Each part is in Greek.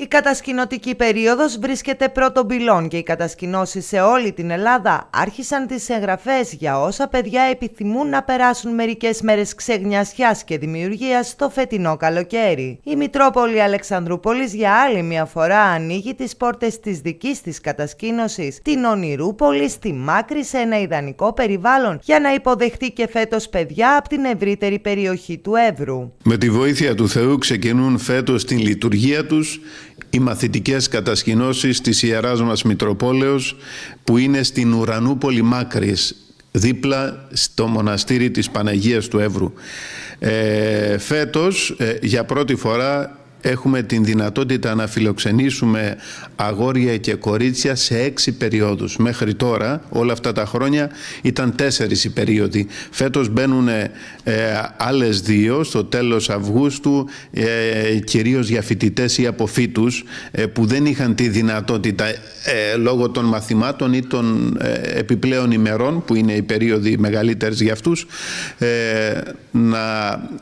Η κατασκηνωτική περίοδος βρίσκεται πρώτον πυλών και οι κατασκηνώσεις σε όλη την Ελλάδα άρχισαν τις εγγραφές για όσα παιδιά επιθυμούν να περάσουν μερικές μέρες ξεγνιασιάς και δημιουργίας στο φετινό καλοκαίρι. Η Μητρόπολη Αλεξανδρούπολης για άλλη μια φορά ανοίγει τις πόρτες της δικής της κατασκήνωσης, την Ονειρούπολη στη μάκρη σε ένα ιδανικό περιβάλλον για να υποδεχτεί και φέτος παιδιά από την ευρύτερη περιοχή του Εύρου. Με τη βοήθεια του Θεού ξεκινούν φέτος την λειτουργία τους οι μαθητικές κατασκηνώσεις της Ιεράς μας Μητροπόλεως που είναι στην Ουρανούπολη Μάκρης δίπλα στο μοναστήρι της Παναγίας του Εύρου. Ε, φέτος ε, για πρώτη φορά έχουμε την δυνατότητα να φιλοξενήσουμε αγόρια και κορίτσια σε έξι περιόδους. Μέχρι τώρα, όλα αυτά τα χρόνια, ήταν τέσσερις οι περίοδοι. Φέτος μπαίνουν ε, άλλες δύο στο τέλος Αυγούστου, ε, κυρίως για φοιτητές ή αποφύτους, ε, που δεν είχαν τη δυνατότητα ε, λόγω των μαθημάτων ή των ε, επιπλέον ημερών, που είναι οι περίοδοι μεγαλύτερες για αυτούς, να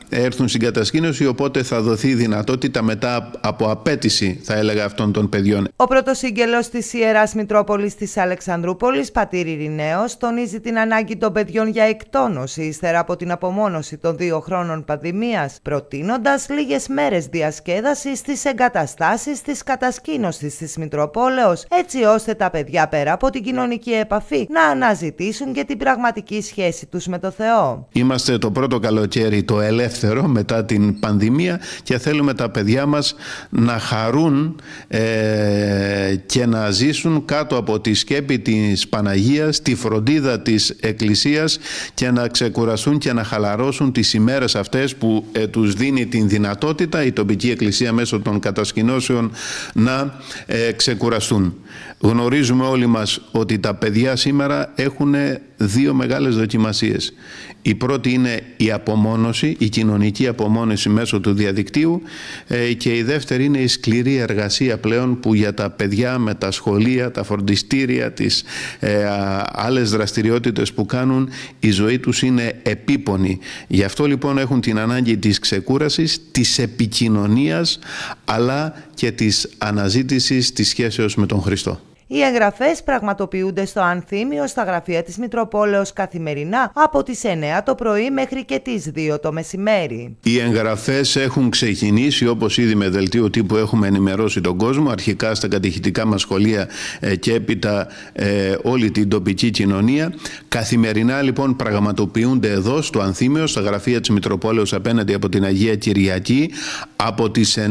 έρθουν στην κατασκήνωση, οπότε θα δοθεί η δυνατότητα μετά από απέτηση, θα έλεγα, αυτών των παιδιών. Ο πρώτο σύγκελο της Ιεράς Μητρόπολης της Αλεξανδρούπολης, Πατήρη Ρινέο, τονίζει την ανάγκη των παιδιών για εκτόνωση ύστερα από την απομόνωση των δύο χρόνων πανδημίας, προτείνοντας λίγες μέρες διασκέδασης στις εγκαταστάσεις της κατασκήνωσης της Μητροπόλεω, έτσι ώστε τα παιδιά πέρα από την κοινωνική επαφή να αναζητήσουν και την πραγματική σχέση τους με το Θεό. Είμαστε το πρώτο καλοκαίρι το ελεύθερο μετά την πανδημία και θέλουμε τα παιδιά μας να χαρούν ε, και να ζήσουν κάτω από τη σκέπη της Παναγίας, τη φροντίδα της Εκκλησίας και να ξεκουραστούν και να χαλαρώσουν τις ημέρες αυτές που ε, τους δίνει την δυνατότητα η τοπική Εκκλησία μέσω των κατασκηνώσεων να ε, ξεκουραστούν. Γνωρίζουμε όλοι μας ότι τα παιδιά σήμερα έχουν δύο μεγάλες δοκιμασίες. Η πρώτη είναι η απομόνωση, η κοινωνική απομόνωση μέσω του διαδικτύου ε, και η δεύτερη είναι η σκληρή εργασία πλέον που για τα παιδιά με τα σχολεία, τα φροντιστήρια, τις ε, άλλες δραστηριότητες που κάνουν η ζωή τους είναι επίπονη. Γι' αυτό λοιπόν έχουν την ανάγκη της ξεκούρασης, της επικοινωνίας αλλά και της αναζήτησης της σχέσεως με τον Χριστό. Οι εγγραφές πραγματοποιούνται στο Ανθήμιο στα γραφεία της Μητροπόλεως καθημερινά από τις 9 το πρωί μέχρι και τις 2 το μεσημέρι. Οι εγγραφές έχουν ξεκινήσει όπως ήδη με δελτίο τύπου έχουμε ενημερώσει τον κόσμο, αρχικά στα κατηχητικά μας σχολεία ε, και έπειτα ε, όλη την τοπική κοινωνία. Καθημερινά λοιπόν πραγματοποιούνται εδώ στο Ανθήμιο, στα γραφεία της Μητροπόλεως απέναντι από την Αγία Κυριακή από τις 9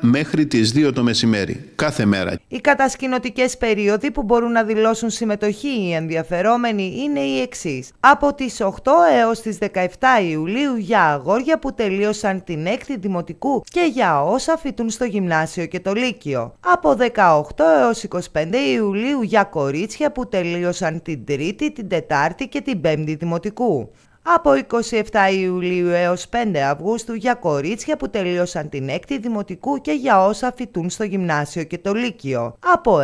μέχρι τι 2 το μεσημέρι. Κάθε μέρα. Οι κατασκηνωτικές περιοχέ περίοδοι που μπορούν να δηλώσουν συμμετοχή οι ενδιαφερόμενοι είναι οι εξής. Από τις 8 έως τις 17 Ιουλίου για αγόρια που τελείωσαν την 6η Δημοτικού και για όσα φοιτούν στο γυμνάσιο και το Λύκειο. Από 18 έως 25 Ιουλίου για κορίτσια που τελείωσαν την 3η, την 4η και την 5η Δημοτικού από 27 Ιουλίου έως 5 Αυγούστου για κορίτσια που τελείωσαν την 6η Δημοτικού και για όσα φοιτούν στο Γυμνάσιο και το Λύκειο. Από 6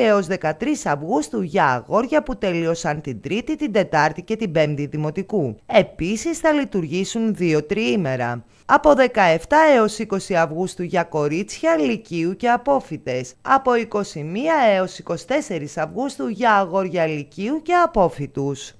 έως 13 Αυγούστου για αγόρια που τελείωσαν την 3η, την 4η και την 5η Δημοτικού. Επίσης θα λειτουργήσουν δύο τριήμερα. Από 17 έως 20 Αυγούστου για κορίτσια, Λυκείου και απόφυτες. Από 21 έως 24 Αυγούστου για αγόρια Λυκείου και απόφυτους.